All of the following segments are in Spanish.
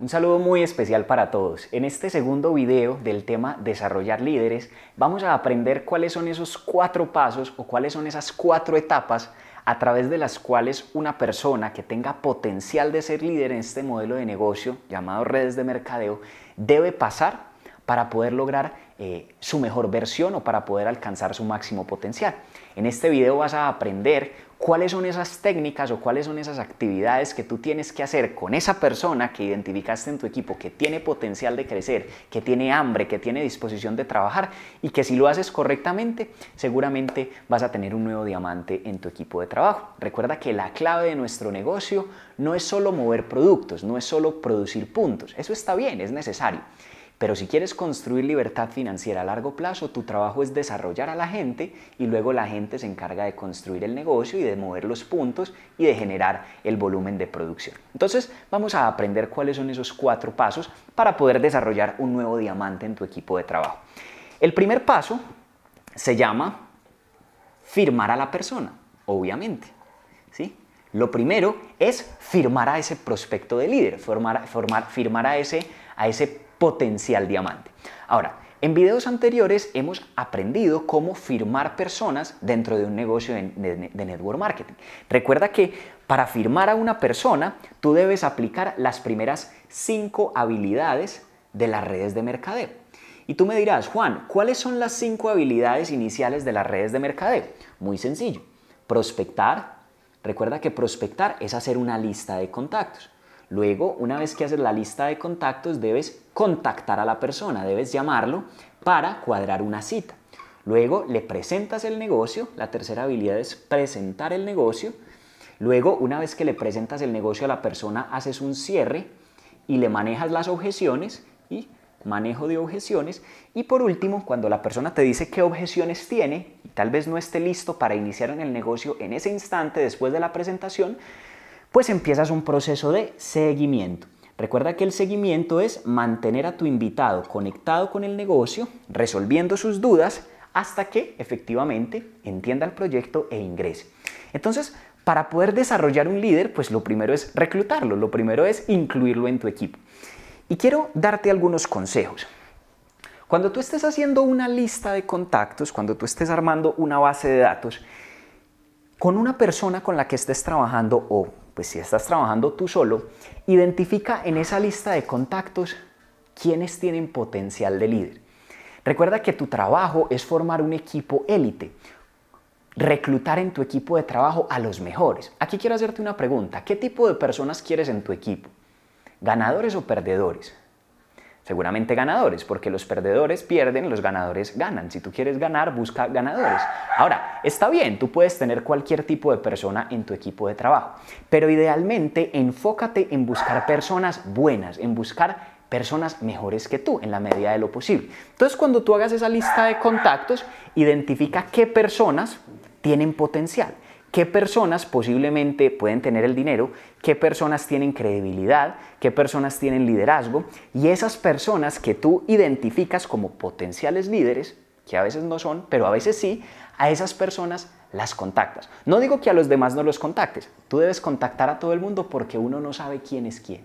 Un saludo muy especial para todos. En este segundo video del tema Desarrollar líderes, vamos a aprender cuáles son esos cuatro pasos o cuáles son esas cuatro etapas a través de las cuales una persona que tenga potencial de ser líder en este modelo de negocio llamado redes de mercadeo debe pasar para poder lograr eh, su mejor versión o para poder alcanzar su máximo potencial. En este video vas a aprender cuáles son esas técnicas o cuáles son esas actividades que tú tienes que hacer con esa persona que identificaste en tu equipo, que tiene potencial de crecer, que tiene hambre, que tiene disposición de trabajar y que si lo haces correctamente, seguramente vas a tener un nuevo diamante en tu equipo de trabajo. Recuerda que la clave de nuestro negocio no es solo mover productos, no es solo producir puntos. Eso está bien, es necesario. Pero si quieres construir libertad financiera a largo plazo, tu trabajo es desarrollar a la gente y luego la gente se encarga de construir el negocio y de mover los puntos y de generar el volumen de producción. Entonces vamos a aprender cuáles son esos cuatro pasos para poder desarrollar un nuevo diamante en tu equipo de trabajo. El primer paso se llama firmar a la persona, obviamente. ¿sí? Lo primero es firmar a ese prospecto de líder, formar, formar, firmar a ese, a ese potencial diamante. Ahora, en videos anteriores hemos aprendido cómo firmar personas dentro de un negocio de, network marketing. Recuerda que para firmar a una persona tú debes aplicar las primeras cinco habilidades de las redes de mercadeo. Y tú me dirás, Juan, ¿cuáles son las cinco habilidades iniciales de las redes de mercadeo? Muy sencillo. Prospectar. Recuerda que prospectar es hacer una lista de contactos. Luego, una vez que haces la lista de contactos, debes contactar a la persona, debes llamarlo para cuadrar una cita. Luego le presentas el negocio, la tercera habilidad es presentar el negocio. Luego, una vez que le presentas el negocio a la persona, haces un cierre y le manejas las objeciones y manejo de objeciones. Y por último, cuando la persona te dice qué objeciones tiene y tal vez no esté listo para iniciar en el negocio en ese instante después de la presentación, pues empiezas un proceso de seguimiento. Recuerda que el seguimiento es mantener a tu invitado conectado con el negocio, resolviendo sus dudas hasta que efectivamente entienda el proyecto e ingrese. Entonces, para poder desarrollar un líder, pues lo primero es reclutarlo, lo primero es incluirlo en tu equipo. Y quiero darte algunos consejos. Cuando tú estés haciendo una lista de contactos, cuando tú estés armando una base de datos, con una persona con la que estés trabajando o pues si estás trabajando tú solo, identifica en esa lista de contactos quiénes tienen potencial de líder. Recuerda que tu trabajo es formar un equipo élite, reclutar en tu equipo de trabajo a los mejores. Aquí quiero hacerte una pregunta, ¿qué tipo de personas quieres en tu equipo? ¿Ganadores o perdedores? seguramente ganadores, porque los perdedores pierden, los ganadores ganan. Si tú quieres ganar, busca ganadores. Ahora, está bien, tú puedes tener cualquier tipo de persona en tu equipo de trabajo, pero idealmente enfócate en buscar personas buenas, en buscar personas mejores que tú en la medida de lo posible. Entonces, cuando tú hagas esa lista de contactos, identifica qué personas tienen potencial qué personas posiblemente pueden tener el dinero, qué personas tienen credibilidad, qué personas tienen liderazgo y esas personas que tú identificas como potenciales líderes, que a veces no son, pero a veces sí, a esas personas las contactas. No digo que a los demás no los contactes, tú debes contactar a todo el mundo porque uno no sabe quién es quién.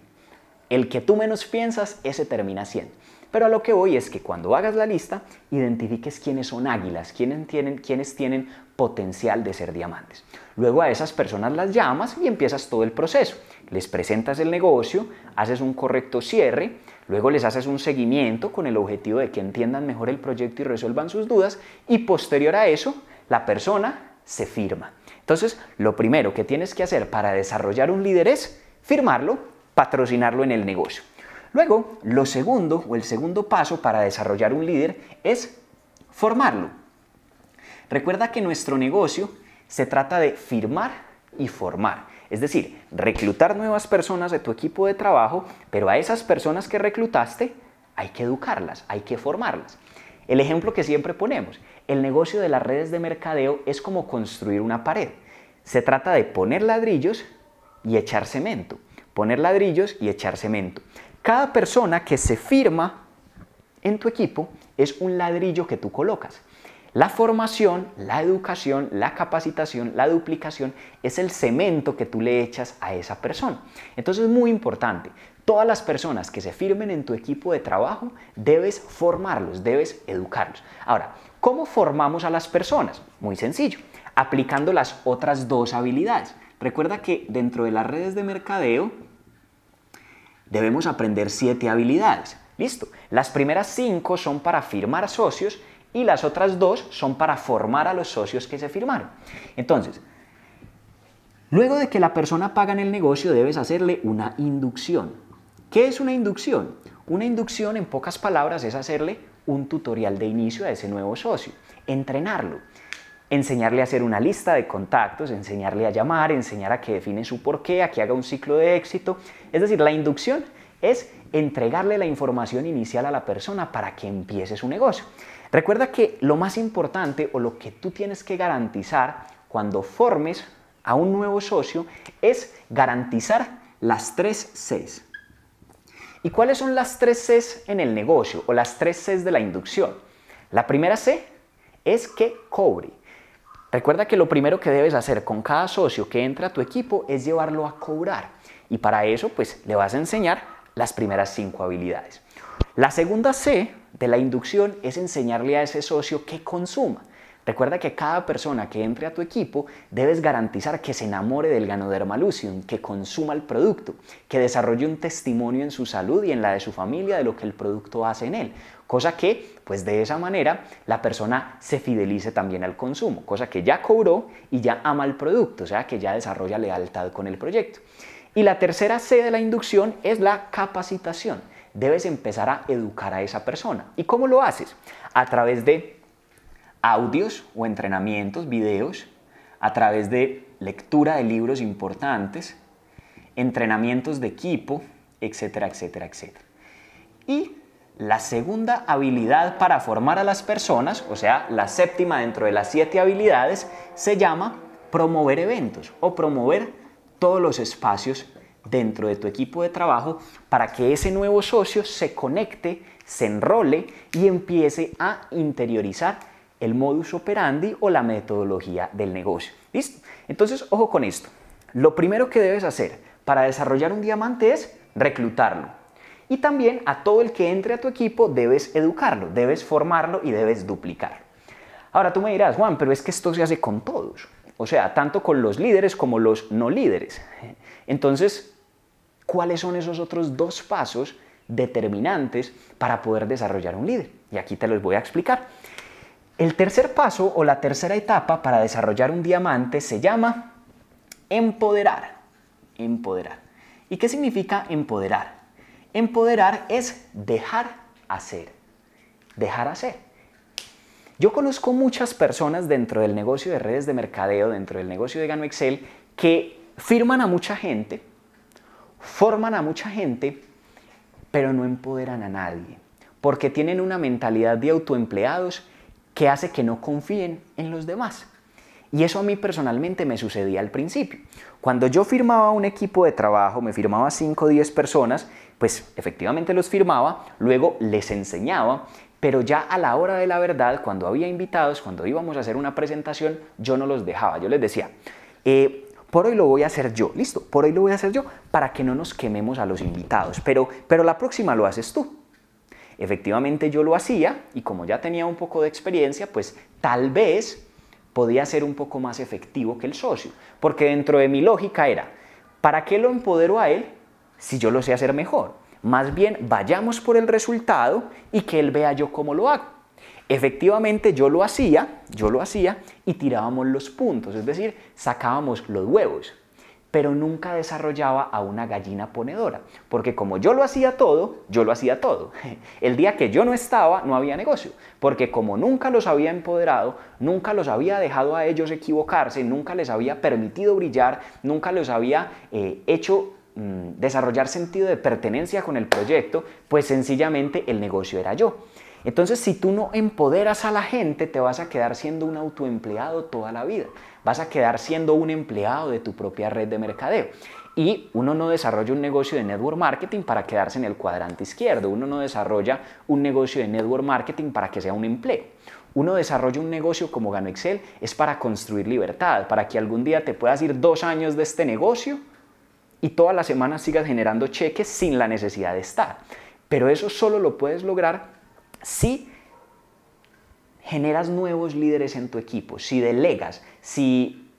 El que tú menos piensas, ese termina siendo. Pero a lo que voy es que cuando hagas la lista, identifiques quiénes son águilas, quiénes tienen, quiénes tienen potencial de ser diamantes. Luego a esas personas las llamas y empiezas todo el proceso. Les presentas el negocio, haces un correcto cierre, luego les haces un seguimiento con el objetivo de que entiendan mejor el proyecto y resuelvan sus dudas y posterior a eso, la persona se firma. Entonces, lo primero que tienes que hacer para desarrollar un líder es firmarlo, patrocinarlo en el negocio. Luego, lo segundo o el segundo paso para desarrollar un líder es formarlo. Recuerda que nuestro negocio se trata de firmar y formar. Es decir, reclutar nuevas personas de tu equipo de trabajo, pero a esas personas que reclutaste hay que educarlas, hay que formarlas. El ejemplo que siempre ponemos, el negocio de las redes de mercadeo es como construir una pared. Se trata de poner ladrillos y echar cemento. Poner ladrillos y echar cemento. Cada persona que se firma en tu equipo es un ladrillo que tú colocas. La formación, la educación, la capacitación, la duplicación es el cemento que tú le echas a esa persona. Entonces es muy importante. Todas las personas que se firmen en tu equipo de trabajo debes formarlos, debes educarlos. Ahora, ¿cómo formamos a las personas? Muy sencillo, aplicando las otras dos habilidades. Recuerda que dentro de las redes de mercadeo debemos aprender siete habilidades. Listo. Las primeras cinco son para firmar socios y las otras dos son para formar a los socios que se firmaron. Entonces, luego de que la persona paga en el negocio, debes hacerle una inducción. ¿Qué es una inducción? Una inducción, en pocas palabras, es hacerle un tutorial de inicio a ese nuevo socio, entrenarlo enseñarle a hacer una lista de contactos, enseñarle a llamar, enseñar a que define su porqué, a que haga un ciclo de éxito. Es decir, la inducción es entregarle la información inicial a la persona para que empiece su negocio. Recuerda que lo más importante o lo que tú tienes que garantizar cuando formes a un nuevo socio es garantizar las tres Cs. ¿Y cuáles son las tres Cs en el negocio o las tres Cs de la inducción? La primera C es que cobre. Recuerda que lo primero que debes hacer con cada socio que entra a tu equipo es llevarlo a cobrar. Y para eso, pues le vas a enseñar las primeras cinco habilidades. La segunda C de la inducción es enseñarle a ese socio que consuma. Recuerda que cada persona que entre a tu equipo debes garantizar que se enamore del Ganoderma Lucium, que consuma el producto, que desarrolle un testimonio en su salud y en la de su familia de lo que el producto hace en él, cosa que pues de esa manera la persona se fidelice también al consumo, cosa que ya cobró y ya ama el producto, o sea que ya desarrolla lealtad con el proyecto. Y la tercera C de la inducción es la capacitación. Debes empezar a educar a esa persona. ¿Y cómo lo haces? A través de audios o entrenamientos, videos, a través de lectura de libros importantes, entrenamientos de equipo, etcétera, etcétera, etcétera. Y la segunda habilidad para formar a las personas, o sea, la séptima dentro de las siete habilidades, se llama promover eventos o promover todos los espacios dentro de tu equipo de trabajo para que ese nuevo socio se conecte, se enrole y empiece a interiorizar el modus operandi o la metodología del negocio. ¿Listo? Entonces, ojo con esto. Lo primero que debes hacer para desarrollar un diamante es reclutarlo. Y también a todo el que entre a tu equipo debes educarlo, debes formarlo y debes duplicarlo. Ahora tú me dirás, Juan, pero es que esto se hace con todos. O sea, tanto con los líderes como los no líderes. Entonces, ¿cuáles son esos otros dos pasos determinantes para poder desarrollar un líder? Y aquí te los voy a explicar. El tercer paso o la tercera etapa para desarrollar un diamante se llama empoderar. Empoderar. ¿Y qué significa empoderar? Empoderar es dejar hacer. Dejar hacer. Yo conozco muchas personas dentro del negocio de redes de mercadeo, dentro del negocio de Gano Excel, que firman a mucha gente, forman a mucha gente, pero no empoderan a nadie, porque tienen una mentalidad de autoempleados que hace que no confíen en los demás. Y eso a mí personalmente me sucedía al principio. Cuando yo firmaba un equipo de trabajo, me firmaba 5 o 10 personas, pues efectivamente los firmaba, luego les enseñaba, pero ya a la hora de la verdad, cuando había invitados, cuando íbamos a hacer una presentación, yo no los dejaba, yo les decía, eh, por hoy lo voy a hacer yo, listo, por hoy lo voy a hacer yo, para que no nos quememos a los invitados, pero, pero la próxima lo haces tú. Efectivamente yo lo hacía y como ya tenía un poco de experiencia, pues tal vez podía ser un poco más efectivo que el socio, porque dentro de mi lógica era, ¿para qué lo empodero a él si yo lo sé hacer mejor? Más bien vayamos por el resultado y que él vea yo cómo lo hago. Efectivamente yo lo hacía, yo lo hacía y tirábamos los puntos, es decir, sacábamos los huevos pero nunca desarrollaba a una gallina ponedora, porque como yo lo hacía todo, yo lo hacía todo. El día que yo no estaba, no había negocio, porque como nunca los había empoderado, nunca los había dejado a ellos equivocarse, nunca les había permitido brillar, nunca los había eh, hecho mm, desarrollar sentido de pertenencia con el proyecto, pues sencillamente el negocio era yo. Entonces, si tú no empoderas a la gente, te vas a quedar siendo un autoempleado toda la vida. Vas a quedar siendo un empleado de tu propia red de mercadeo. Y uno no desarrolla un negocio de network marketing para quedarse en el cuadrante izquierdo. Uno no desarrolla un negocio de network marketing para que sea un empleo. Uno desarrolla un negocio como Gano Excel es para construir libertad, para que algún día te puedas ir dos años de este negocio y todas las semanas sigas generando cheques sin la necesidad de estar. Pero eso solo lo puedes lograr si generas nuevos líderes en tu equipo, si delegas, si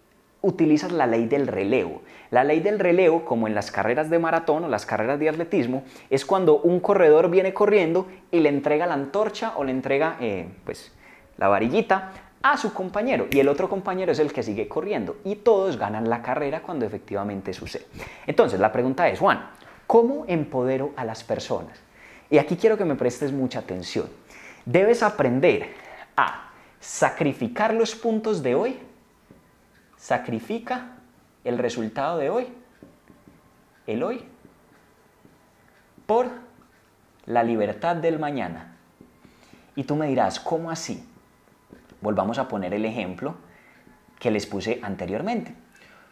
utilizas la ley del relevo. La ley del relevo, como en las carreras de maratón o las carreras de atletismo, es cuando un corredor viene corriendo y le entrega la antorcha o le entrega eh, pues, la varillita a su compañero y el otro compañero es el que sigue corriendo y todos ganan la carrera cuando efectivamente sucede. Entonces la pregunta es, Juan, ¿cómo empodero a las personas? Y aquí quiero que me prestes mucha atención. Debes aprender a sacrificar los puntos de hoy. Sacrifica el resultado de hoy, el hoy, por la libertad del mañana. Y tú me dirás, ¿cómo así? Volvamos a poner el ejemplo que les puse anteriormente.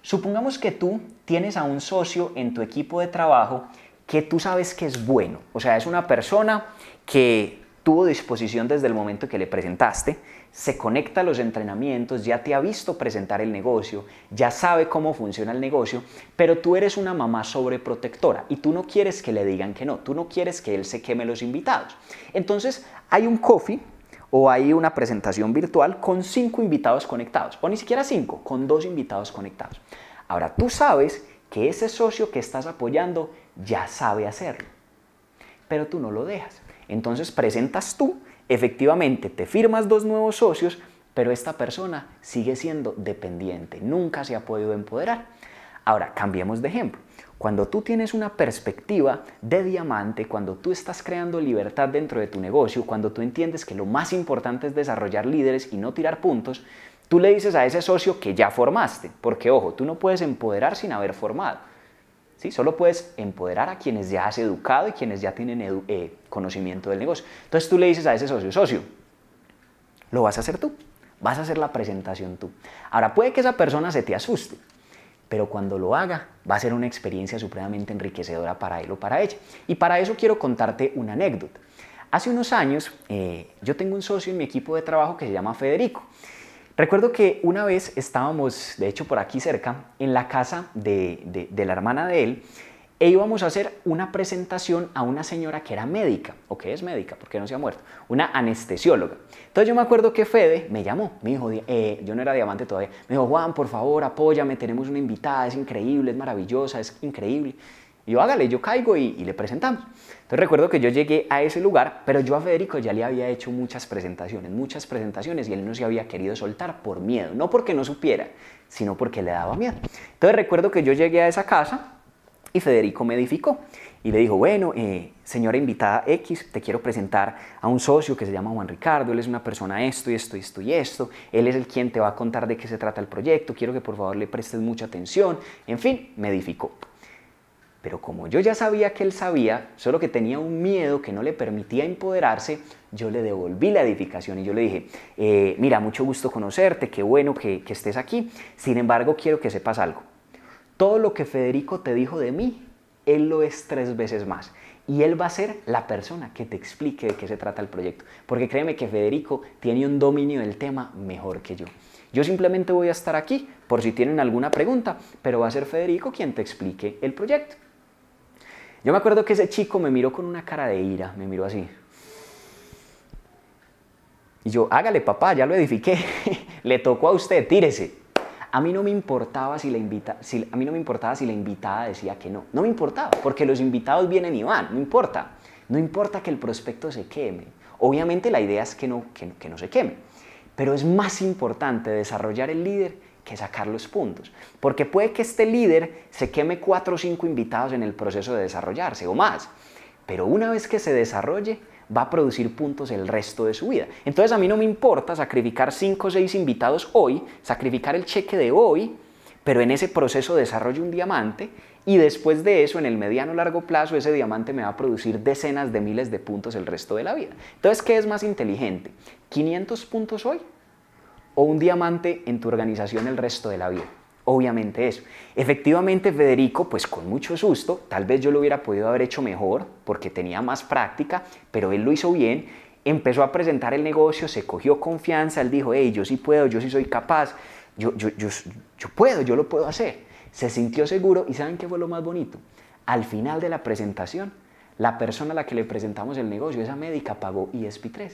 Supongamos que tú tienes a un socio en tu equipo de trabajo que tú sabes que es bueno. O sea, es una persona que tuvo disposición desde el momento que le presentaste, se conecta a los entrenamientos, ya te ha visto presentar el negocio, ya sabe cómo funciona el negocio, pero tú eres una mamá sobreprotectora y tú no quieres que le digan que no, tú no quieres que él se queme los invitados. Entonces hay un coffee o hay una presentación virtual con cinco invitados conectados, o ni siquiera cinco, con dos invitados conectados. Ahora tú sabes que ese socio que estás apoyando ya sabe hacerlo, pero tú no lo dejas. Entonces presentas tú, efectivamente te firmas dos nuevos socios, pero esta persona sigue siendo dependiente, nunca se ha podido empoderar. Ahora, cambiemos de ejemplo. Cuando tú tienes una perspectiva de diamante, cuando tú estás creando libertad dentro de tu negocio, cuando tú entiendes que lo más importante es desarrollar líderes y no tirar puntos, tú le dices a ese socio que ya formaste, porque ojo, tú no puedes empoderar sin haber formado. ¿sí? Solo puedes empoderar a quienes ya has educado y quienes ya tienen eh, conocimiento del negocio. Entonces tú le dices a ese socio, socio, lo vas a hacer tú, vas a hacer la presentación tú. Ahora puede que esa persona se te asuste, pero cuando lo haga va a ser una experiencia supremamente enriquecedora para él o para ella. Y para eso quiero contarte una anécdota. Hace unos años eh, yo tengo un socio en mi equipo de trabajo que se llama Federico. Recuerdo que una vez estábamos, de hecho por aquí cerca, en la casa de, la hermana de él, e íbamos a hacer una presentación a una señora que era médica, o que es médica, porque no se ha muerto, una anestesióloga. Entonces yo me acuerdo que Fede me llamó, me dijo, eh, yo no era diamante todavía, me dijo, Juan, por favor, apóyame, tenemos una invitada, es increíble, es maravillosa, es increíble. Y yo, hágale, yo caigo y, le presentamos. Entonces recuerdo que yo llegué a ese lugar, pero yo a Federico ya le había hecho muchas presentaciones, muchas presentaciones, y él no se había querido soltar por miedo, no porque no supiera, sino porque le daba miedo. Entonces recuerdo que yo llegué a esa casa y Federico me edificó y le dijo, bueno, eh, señora invitada X, te quiero presentar a un socio que se llama Juan Ricardo, él es una persona esto y esto y esto y esto, él es el quien te va a contar de qué se trata el proyecto, quiero que por favor le prestes mucha atención, en fin, me edificó. Pero como yo ya sabía que él sabía, solo que tenía un miedo que no le permitía empoderarse, yo le devolví la edificación y yo le dije, eh, mira, mucho gusto conocerte, qué bueno que, que estés aquí, sin embargo quiero que sepas algo. Todo lo que Federico te dijo de mí, él lo es tres veces más. Y él va a ser la persona que te explique de qué se trata el proyecto. Porque créeme que Federico tiene un dominio del tema mejor que yo. Yo simplemente voy a estar aquí por si tienen alguna pregunta, pero va a ser Federico quien te explique el proyecto. Yo me acuerdo que ese chico me miró con una cara de ira, me miró así. Y yo, hágale papá, ya lo edifiqué, le tocó a usted, tírese. A mí no me importaba si la invitada decía que no, no me importaba, porque los invitados vienen y van, no importa. No importa que el prospecto se queme. Obviamente la idea es que no, que no se queme, pero es más importante desarrollar el líder que sacar los puntos. Porque puede que este líder se queme cuatro o cinco invitados en el proceso de desarrollarse o más. Pero una vez que se desarrolle, va a producir puntos el resto de su vida. Entonces a mí no me importa sacrificar cinco o seis invitados hoy, sacrificar el cheque de hoy, pero en ese proceso desarrollo un diamante y después de eso, en el mediano largo plazo, ese diamante me va a producir decenas de miles de puntos el resto de la vida. Entonces, ¿qué es más inteligente? ¿500 puntos hoy o un diamante en tu organización el resto de la vida. Obviamente eso. Efectivamente, Federico, pues con mucho susto, tal vez yo lo hubiera podido haber hecho mejor porque tenía más práctica, pero él lo hizo bien, empezó a presentar el negocio, se cogió confianza, él dijo, hey, yo sí puedo, yo sí soy capaz, yo, puedo, yo lo puedo hacer. Se sintió seguro y ¿saben qué fue lo más bonito? Al final de la presentación, la persona a la que le presentamos el negocio, esa médica, pagó ESP3.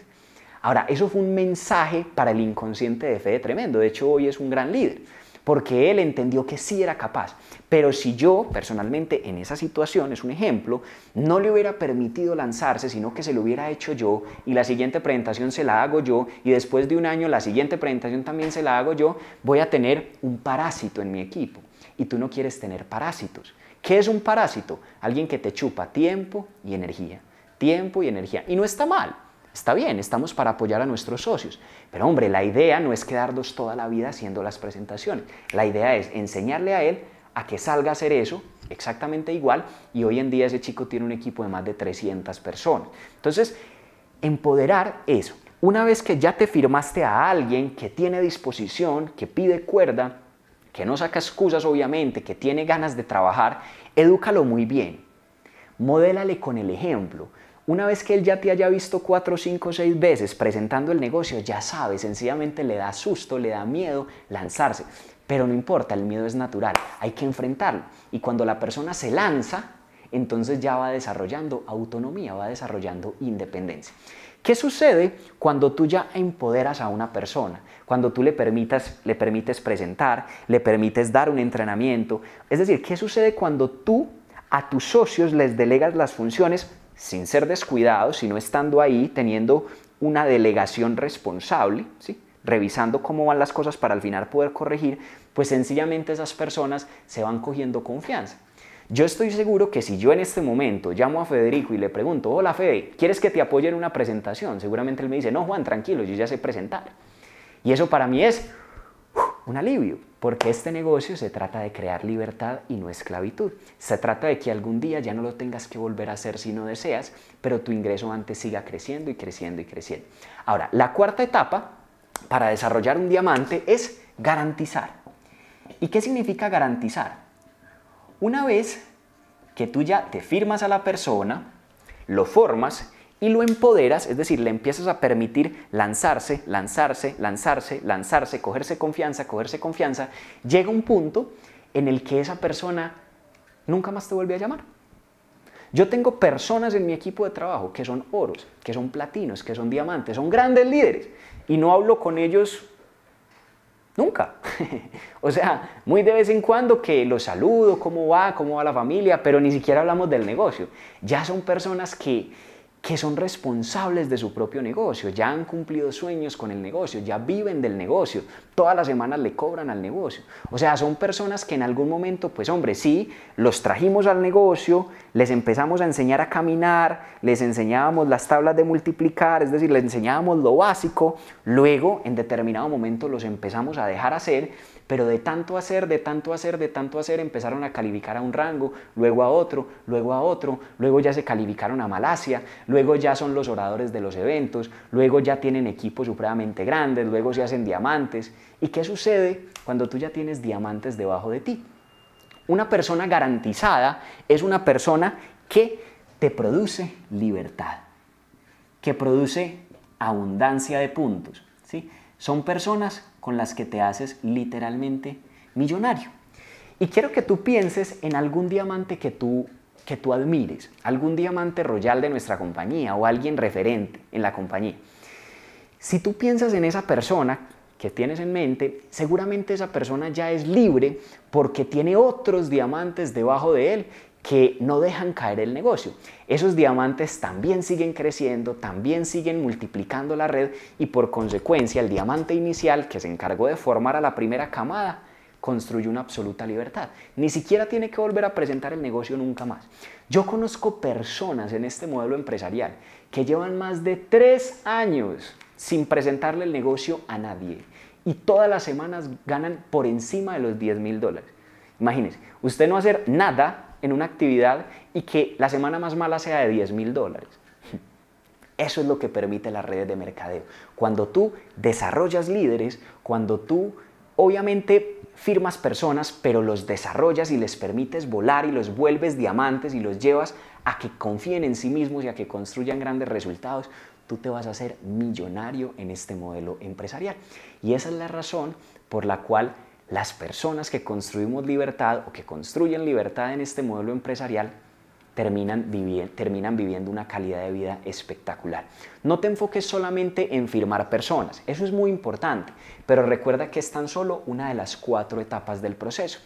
Ahora, eso fue un mensaje para el inconsciente de Fede tremendo. De hecho, hoy es un gran líder, porque él entendió que sí era capaz. Pero si yo, personalmente, en esa situación, es un ejemplo, no le hubiera permitido lanzarse, sino que se lo hubiera hecho yo, y la siguiente presentación se la hago yo, y después de un año la siguiente presentación también se la hago yo, voy a tener un parásito en mi equipo. Y tú no quieres tener parásitos. ¿Qué es un parásito? Alguien que te chupa tiempo y energía. Tiempo y energía. Y no está mal. Está bien, estamos para apoyar a nuestros socios, pero hombre, la idea no es quedarnos toda la vida haciendo las presentaciones. La idea es enseñarle a él a que salga a hacer eso exactamente igual y hoy en día ese chico tiene un equipo de más de 300 personas. Entonces, empoderar eso. Una vez que ya te firmaste a alguien que tiene disposición, que pide cuerda, que no saca excusas obviamente, que tiene ganas de trabajar, edúcalo muy bien. Modélale con el ejemplo. Una vez que él ya te haya visto cuatro, cinco, seis veces presentando el negocio, ya sabe, sencillamente le da susto, le da miedo lanzarse. Pero no importa, el miedo es natural, hay que enfrentarlo. Y cuando la persona se lanza, entonces ya va desarrollando autonomía, va desarrollando independencia. ¿Qué sucede cuando tú ya empoderas a una persona? Cuando tú le, permitas, le permites presentar, le permites dar un entrenamiento. Es decir, ¿qué sucede cuando tú a tus socios les delegas las funciones sin ser descuidados, sino estando ahí, teniendo una delegación responsable, revisando cómo van las cosas para al final poder corregir, pues sencillamente esas personas se van cogiendo confianza. Yo estoy seguro que si yo en este momento llamo a Federico y le pregunto, hola Fede, ¿quieres que te apoye en una presentación? Seguramente él me dice, no Juan, tranquilo, yo ya sé presentar. Y eso para mí es ¡uh! un alivio, porque este negocio se trata de crear libertad y no esclavitud. Se trata de que algún día ya no lo tengas que volver a hacer si no deseas, pero tu ingreso antes siga creciendo y creciendo y creciendo. Ahora, la cuarta etapa para desarrollar un diamante es garantizar. ¿Y qué significa garantizar? Una vez que tú ya te firmas a la persona, lo formas y lo empoderas, es decir, le empiezas a permitir lanzarse, lanzarse, lanzarse, lanzarse, cogerse confianza, cogerse confianza, llega un punto en el que esa persona nunca más te vuelve a llamar. Yo tengo personas en mi equipo de trabajo que son oros, que son platinos, que son diamantes, son grandes líderes y no hablo con ellos nunca. o sea, muy de vez en cuando que los saludo, cómo va, cómo va la familia, pero ni siquiera hablamos del negocio. Ya son personas que que son responsables de su propio negocio, ya han cumplido sueños con el negocio, ya viven del negocio, todas las semanas le cobran al negocio. O sea, son personas que en algún momento, pues hombre, sí, los trajimos al negocio, les empezamos a enseñar a caminar, les enseñábamos las tablas de multiplicar, es decir, les enseñábamos lo básico, luego en determinado momento los empezamos a dejar hacer pero de tanto hacer, de tanto hacer, de tanto hacer, empezaron a calificar a un rango, luego a otro, luego a otro, luego ya se calificaron a Malasia, luego ya son los oradores de los eventos, luego ya tienen equipos supremamente grandes, luego se hacen diamantes. ¿Y qué sucede cuando tú ya tienes diamantes debajo de ti? Una persona garantizada es una persona que te produce libertad, que produce abundancia de puntos. ¿sí? Son personas con las que te haces literalmente millonario. Y quiero que tú pienses en algún diamante que tú que tú admires, algún diamante royal de nuestra compañía o alguien referente en la compañía. Si tú piensas en esa persona que tienes en mente, seguramente esa persona ya es libre porque tiene otros diamantes debajo de él que no dejan caer el negocio. Esos diamantes también siguen creciendo, también siguen multiplicando la red y por consecuencia el diamante inicial que se encargó de formar a la primera camada construye una absoluta libertad. Ni siquiera tiene que volver a presentar el negocio nunca más. Yo conozco personas en este modelo empresarial que llevan más de tres años sin presentarle el negocio a nadie y todas las semanas ganan por encima de los 10 mil dólares. Imagínense, usted no hacer nada en una actividad y que la semana más mala sea de 10 mil dólares. Eso es lo que permite las redes de mercadeo. Cuando tú desarrollas líderes, cuando tú obviamente firmas personas, pero los desarrollas y les permites volar y los vuelves diamantes y los llevas a que confíen en sí mismos y a que construyan grandes resultados, tú te vas a hacer millonario en este modelo empresarial. Y esa es la razón por la cual las personas que construimos libertad o que construyen libertad en este modelo empresarial terminan, terminan viviendo una calidad de vida espectacular. No te enfoques solamente en firmar personas, eso es muy importante, pero recuerda que es tan solo una de las cuatro etapas del proceso.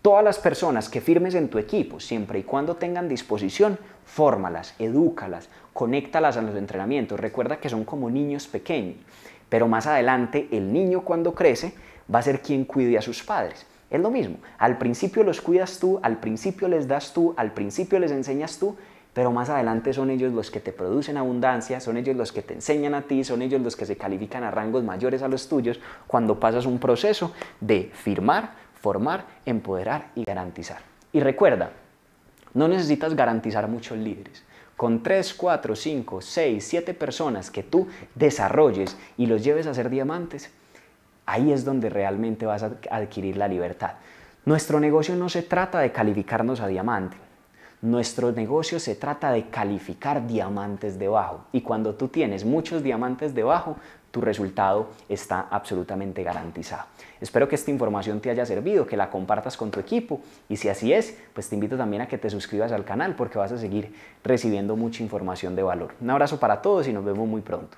Todas las personas que firmes en tu equipo, siempre y cuando tengan disposición, fórmalas, edúcalas, conéctalas a los entrenamientos. Recuerda que son como niños pequeños, pero más adelante el niño cuando crece va a ser quien cuide a sus padres. Es lo mismo, al principio los cuidas tú, al principio les das tú, al principio les enseñas tú, pero más adelante son ellos los que te producen abundancia, son ellos los que te enseñan a ti, son ellos los que se califican a rangos mayores a los tuyos cuando pasas un proceso de firmar, formar, empoderar y garantizar. Y recuerda, no necesitas garantizar muchos líderes con 3, 4, 5, 6, 7 personas que tú desarrolles y los lleves a ser diamantes, Ahí es donde realmente vas a adquirir la libertad. Nuestro negocio no se trata de calificarnos a diamante. Nuestro negocio se trata de calificar diamantes debajo. Y cuando tú tienes muchos diamantes debajo, tu resultado está absolutamente garantizado. Espero que esta información te haya servido, que la compartas con tu equipo y si así es, pues te invito también a que te suscribas al canal porque vas a seguir recibiendo mucha información de valor. Un abrazo para todos y nos vemos muy pronto.